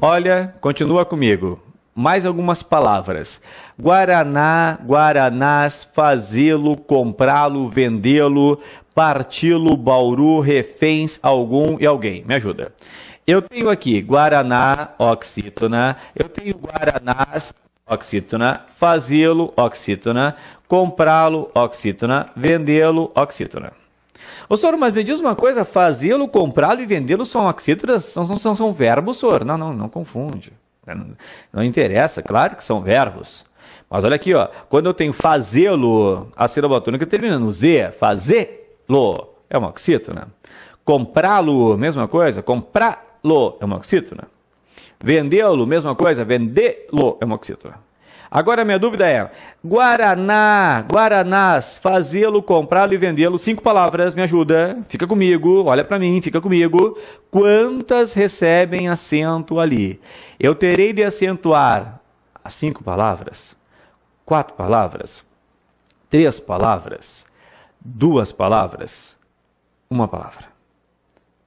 Olha, continua comigo. Mais algumas palavras. Guaraná, Guaranás, fazê-lo, comprá-lo, vendê-lo, parti-lo, bauru, reféns, algum e alguém. Me ajuda. Eu tenho aqui Guaraná, oxítona. Eu tenho Guaranás, oxítona. Fazê-lo, oxítona. Comprá-lo, oxítona. Vendê-lo, oxítona. Ô, senhor, mas me diz uma coisa, fazê-lo, comprá-lo e vendê-lo são axítoras, são, são, são verbos, senhor. Não, não, não confunde. É, não, não interessa, claro que são verbos. Mas olha aqui, ó, quando eu tenho fazê-lo, a sílaba tônica termina no Z, fazê-lo é uma oxítona. Comprá-lo, mesma coisa, comprá-lo é uma oxítona. Vendê-lo, mesma coisa, vendê-lo é uma oxítona. Agora, minha dúvida é: Guaraná, Guaranás, fazê-lo, comprá-lo e vendê-lo. Cinco palavras, me ajuda. Fica comigo, olha para mim, fica comigo. Quantas recebem acento ali? Eu terei de acentuar as cinco palavras, quatro palavras, três palavras, duas palavras, uma palavra.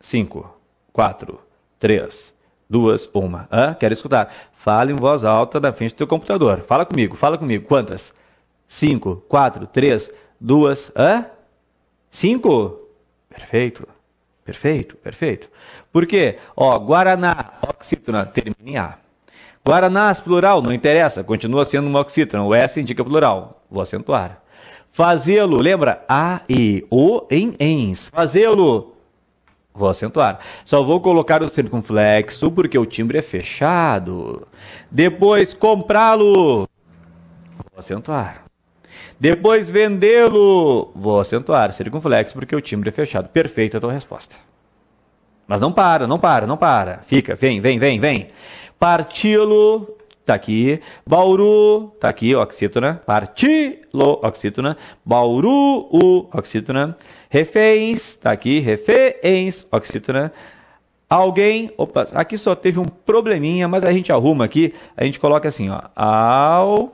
Cinco, quatro, três, duas, uma. Hã? Quero escutar. Fala em voz alta na frente do teu computador. Fala comigo, fala comigo. Quantas? Cinco, quatro, três, duas, hã? Cinco? Perfeito. Perfeito, perfeito. Por quê? Ó, Guaraná, oxítona, termina em A. Guaranás, plural, não interessa, continua sendo uma oxítona. O S indica plural, vou acentuar. Fazê-lo, lembra? A e O em ens. Fazê-lo Vou acentuar. Só vou colocar o circunflexo porque o timbre é fechado. Depois comprá-lo. Vou acentuar. Depois vendê-lo. Vou acentuar circunflexo porque o timbre é fechado. Perfeita a tua resposta. Mas não para, não para, não para. Fica, vem, vem, vem, vem. Parti-lo Tá aqui. Bauru, tá aqui, oxítona. Né? Partilo, oxítona. Né? Bauru, u, oxítona. Né? Reféns, tá aqui, reféns, oxítona. Alguém, opa, aqui só teve um probleminha, mas a gente arruma aqui. A gente coloca assim, ó. Alguém,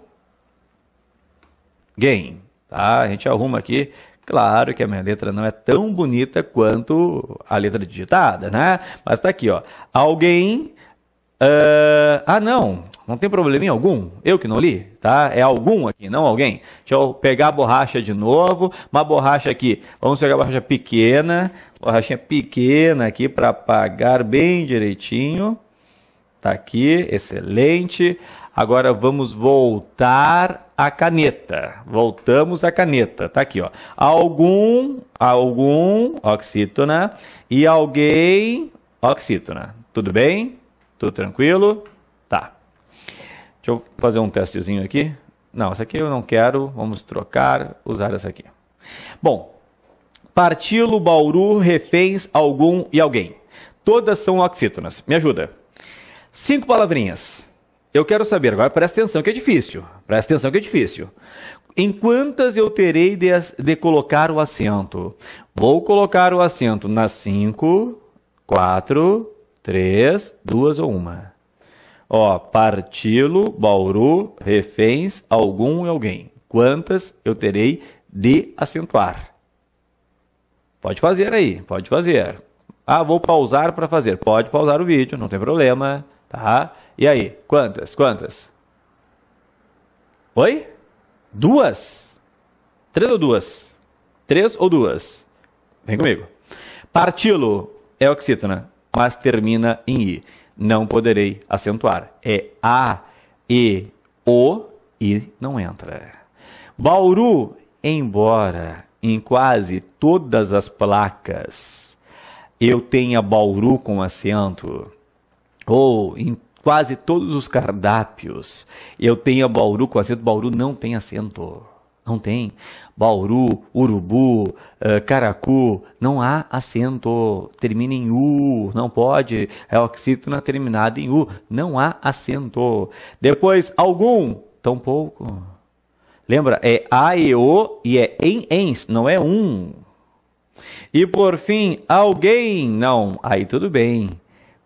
tá? A gente arruma aqui. Claro que a minha letra não é tão bonita quanto a letra digitada, né? Mas tá aqui, ó. Alguém Uh, ah, não, não tem probleminha algum. Eu que não li, tá? É algum aqui, não alguém. Deixa eu pegar a borracha de novo. Uma borracha aqui. Vamos pegar a borracha pequena. Borrachinha pequena aqui para apagar bem direitinho. Tá aqui, excelente. Agora vamos voltar a caneta. Voltamos a caneta. Tá aqui, ó. Algum, algum, oxítona. E alguém, oxítona. Tudo bem? Tudo tranquilo? Tá. Deixa eu fazer um testezinho aqui. Não, essa aqui eu não quero. Vamos trocar, usar essa aqui. Bom, Partilo, Bauru, reféns, algum e alguém. Todas são oxítonas. Me ajuda. Cinco palavrinhas. Eu quero saber, agora presta atenção que é difícil. Presta atenção que é difícil. Em quantas eu terei de, de colocar o acento? Vou colocar o acento nas cinco, quatro, Três, duas ou uma. Ó, Partilo, Bauru, reféns, algum e alguém. Quantas eu terei de acentuar? Pode fazer aí, pode fazer. Ah, vou pausar para fazer. Pode pausar o vídeo, não tem problema, tá? E aí, quantas? Quantas? Oi? Duas? Três ou duas? Três ou duas? Vem comigo. Partilo, é oxítona mas termina em I. Não poderei acentuar. É A, E, O, I não entra. Bauru, embora em quase todas as placas eu tenha Bauru com acento, ou em quase todos os cardápios eu tenha Bauru com acento, Bauru não tem acento. Não tem. Bauru, Urubu, uh, Caracu, não há acento. Termina em U, não pode. É oxítona terminada em U, não há acento. Depois, algum, tampouco. Lembra, é A e O e é em ens, não é um. E por fim, alguém, não. Aí tudo bem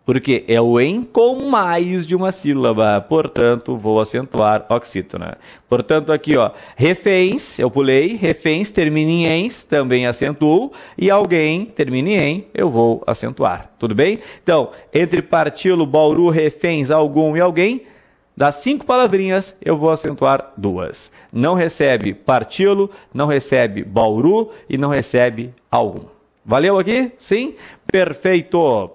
porque é o em com mais de uma sílaba, portanto, vou acentuar oxítona. Portanto, aqui, ó, reféns, eu pulei, reféns termina em ens, também acentuo, e alguém termina em eu vou acentuar, tudo bem? Então, entre partilo, bauru, reféns, algum e alguém, das cinco palavrinhas, eu vou acentuar duas. Não recebe partilo, não recebe bauru e não recebe algum. Valeu aqui? Sim? Perfeito!